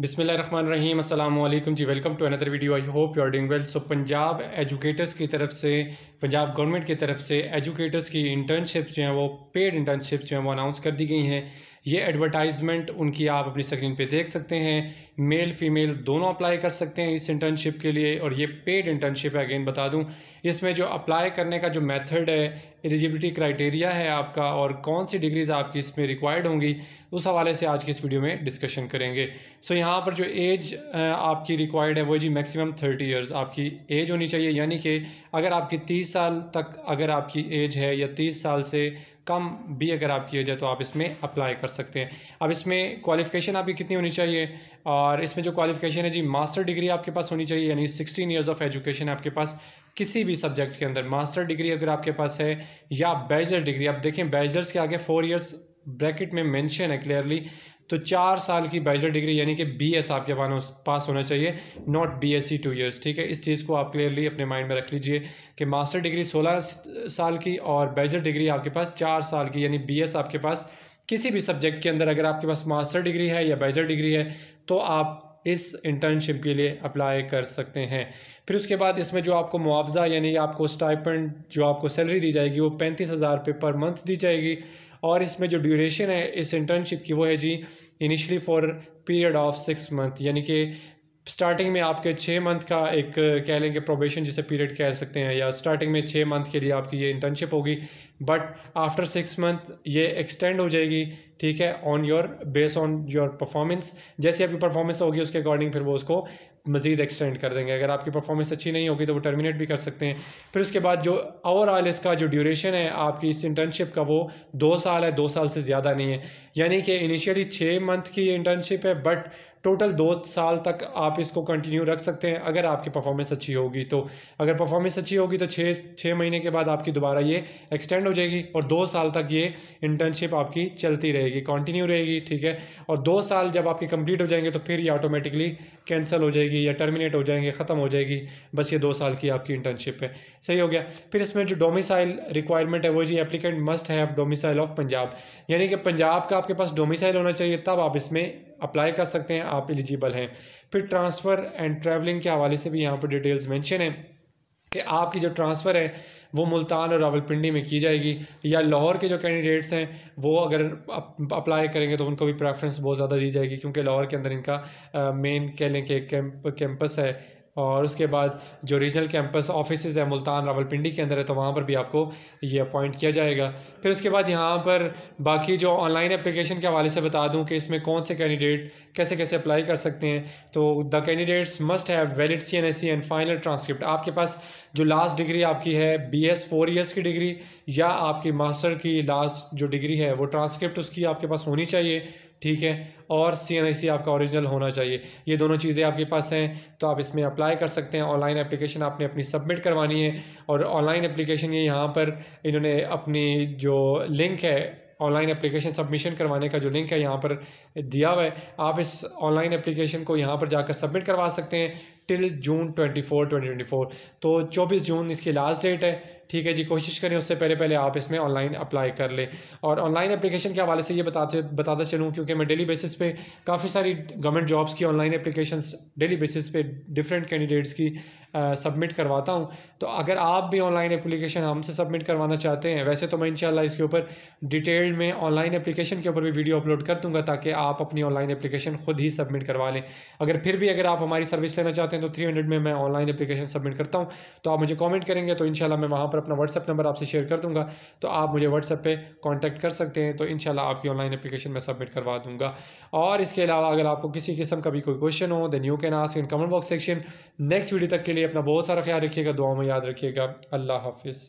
बिसमीम अल्लाम जी welcome to another video I hope you are doing well so Punjab educators की तरफ से पंजाब गवर्नमेंट की तरफ से एजुकेटर्स की इंटर्नशिप जो हैं वो पेड इंटर्नशिप जो हैं वो अनाउंस कर दी गई हैं ये एडवर्टाइजमेंट उनकी आप अपनी स्क्रीन पे देख सकते हैं मेल फीमेल दोनों अप्लाई कर सकते हैं इस इंटर्नशिप के लिए और ये पेड इंटर्नशिप है अगेन बता दूं इसमें जो अप्लाई करने का जो मेथड है एलिजिबिलिटी क्राइटेरिया है आपका और कौन सी डिग्रीज आपकी इसमें रिक्वायर्ड होंगी उस हवाले से आज की इस वीडियो में डिस्कशन करेंगे सो so, यहाँ पर जो एज आपकी रिक्वायर्ड है वो जी मैक्सिमम थर्टी ईयर्स आपकी एज होनी चाहिए यानी कि अगर आपकी तीस साल तक अगर आपकी एज है या तीस साल से कम भी अगर आप किया जाए तो आप इसमें अप्लाई कर सकते हैं अब इसमें क्वालिफिकेशन आपकी कितनी होनी चाहिए और इसमें जो क्वालिफिकेशन है जी मास्टर डिग्री आपके पास होनी चाहिए यानी सिक्सटीन ईयर्स ऑफ एजुकेशन आपके पास किसी भी सब्जेक्ट के अंदर मास्टर डिग्री अगर आपके पास है या बैचलर डिग्री आप देखें बैचलर्स के आगे फोर ईयर्स ब्रैकेट में मेंशन है क्लियरली तो चार साल की बैचलर डिग्री यानी कि बीएस आपके पास होना चाहिए नॉट बीएससी टू ईयर्स ठीक है इस चीज़ को आप क्लियरली अपने माइंड में रख लीजिए कि मास्टर डिग्री सोलह साल की और बैचलर डिग्री आपके पास चार साल की यानी एस आपके पास किसी भी सब्जेक्ट के अंदर अगर आपके पास मास्टर डिग्री है या बैचलर डिग्री है तो आप इस इंटर्नशिप के लिए अप्लाई कर सकते हैं फिर उसके बाद इसमें जो आपको मुआवजा यानी आपको स्टाइपेंड जो आपको सैलरी दी जाएगी वो पैंतीस हज़ार रुपये पर मंथ दी जाएगी और इसमें जो ड्यूरेशन है इस इंटर्नशिप की वो है जी initially for period of six month यानी कि स्टार्टिंग में आपके छः मंथ का एक कह लेंगे प्रोबेशन जिसे पीरियड कह सकते हैं या स्टार्टिंग में छः मंथ के लिए आपकी ये इंटर्नशिप होगी बट आफ्टर सिक्स मंथ ये एक्सटेंड हो जाएगी ठीक है on your base on your performance जैसे आपकी परफॉर्मेंस होगी उसके अकॉर्डिंग फिर वो उसको मज़ीद एक्सटेंड कर देंगे अगर आपकी परफॉर्मेंस अच्छी नहीं होगी तो वो टर्मिनेट भी कर सकते हैं फिर उसके बाद जो ओवरऑल इसका जो ड्यूरेशन है आपकी इस इंटर्नशिप का वो दो साल है दो साल से ज़्यादा नहीं है यानी कि इनिशियली छः मंथ की इंटर्नशिप है बट टोटल दो साल तक आप इसको कंटिन्यू रख सकते हैं अगर आपकी परफॉर्मेंस अच्छी होगी तो अगर परफॉर्मेंस अच्छी होगी तो छः छः महीने के बाद आपकी दोबारा ये एक्सटेंड एक्सटेंड हो जाएगी और दो साल तक ये इंटर्नशिप आपकी चलती रहेगी कंटिन्यू रहेगी ठीक है और दो साल जब आपके कंप्लीट हो जाएंगे तो फिर ये ऑटोमेटिकली कैंसिल हो जाएगी या टर्मिनेट हो जाएंगे ख़त्म हो जाएगी बस ये दो साल की आपकी इंटर्नशिप है सही हो गया फिर इसमें जो डोमिसाइल रिक्वायरमेंट है वो जी applicant must have domicile of Punjab यानी कि पंजाब का आपके पास डोमिसाइल होना चाहिए तब आप इसमें अप्लाई कर सकते हैं आप एलिजिबल हैं फिर ट्रांसफ़र एंड ट्रैवलिंग के हवाले से भी यहाँ पर डिटेल्स मैंशन है कि आपकी जो ट्रांसफ़र है वो मुल्तान और रावलपिंडी में की जाएगी या लाहौर के जो कैंडिडेट्स हैं वो अगर अप, अप्लाई करेंगे तो उनको भी प्रेफरेंस बहुत ज़्यादा दी जाएगी क्योंकि लाहौर के अंदर इनका मेन कह लें कि कैंप कैंपस है और उसके बाद जो रीजनल कैंपस ऑफिस हैं मुल्तान रावलपिंडी के अंदर है तो वहाँ पर भी आपको ये अपॉइंट किया जाएगा फिर उसके बाद यहाँ पर बाकी जो ऑनलाइन अप्लीकेशन के हवाले से बता दूँ कि इसमें कौन से कैंडिडेट कैसे कैसे अप्लाई कर सकते हैं तो the candidates must have valid C N S C and final transcript आपके पास जो लास्ट डिग्री आपकी है बी एस फोर ईयर्स की डिग्री या आपकी मास्टर की लास्ट जो डिग्री है वो ट्रांसक्रिप्ट उसकी आपके पास होनी चाहिए ठीक है और सी एन आई सी आपका ओरिजिनल होना चाहिए ये दोनों चीज़ें आपके पास हैं तो आप इसमें अप्लाई कर सकते हैं ऑनलाइन एप्लीकेशन आपने अपनी सबमिट करवानी है और ऑनलाइन एप्लीकेशन ये यहाँ पर इन्होंने अपनी जो लिंक है ऑनलाइन एप्लीकेशन सबमिशन करवाने का जो लिंक है यहाँ पर दिया हुआ है आप इस ऑनलाइन एप्लीकेशन को यहाँ पर जाकर सबमिट करवा सकते हैं till June twenty four twenty twenty four तो चौबीस जून इसकी लास्ट डेट है ठीक है जी कोशिश करें उससे पहले पहले आप इसमें ऑनलाइन अप्लाई कर लें और ऑनलाइन एप्लीकेशन के हवाले से ये बताते बताता चलूँ क्योंकि मैं डेली बेसिस पे काफ़ी सारी गवर्नमेंट जॉब्स की ऑनलाइन एप्लीकेशन डेली बेसिस पे डिफरेंट कैंडिडेट्स की सबमिट करवाता हूँ तो अगर आप भी ऑनलाइन एप्लीकेशन हमसे सबमिट करवाना चाहते हैं वैसे तो मैं इनशाला इसके ऊपर डिटेल में ऑनलाइन एप्लीकेशन के ऊपर भी वीडियो अपलोड कर दूँगा ताकि आप अपनी ऑनलाइन एप्लीकेशन खुद ही सबमिट करवा लें अगर फिर भी अगर आप हमारी सर्विस लेना चाहते हैं चाहते हैं तो थ्री हंड्रेड में मैं ऑनलाइन एप्लीकेशन सबमिट करता हूँ तो आप मुझे कॉमेंट करेंगे तो इनशाला मैं वहाँ पर अपना व्हाट्सअप नंबर आपसे शेयर कर दूँगा तो आप मुझे व्हाट्सअप पर कॉन्टैक्ट कर सकते हैं तो शाला आपकी ऑनलाइन एप्लीकेशन मैं सबमिट करवा दूँगा और इसके अलावा अगर आपको किसी किस्म का भी कोई क्वेश्चन हो then you can ask in comment box section next video तक के लिए अपना बहुत सारा ख्याल रखिएगा दुआ में याद रखिएगा अल्लाह हाफिज़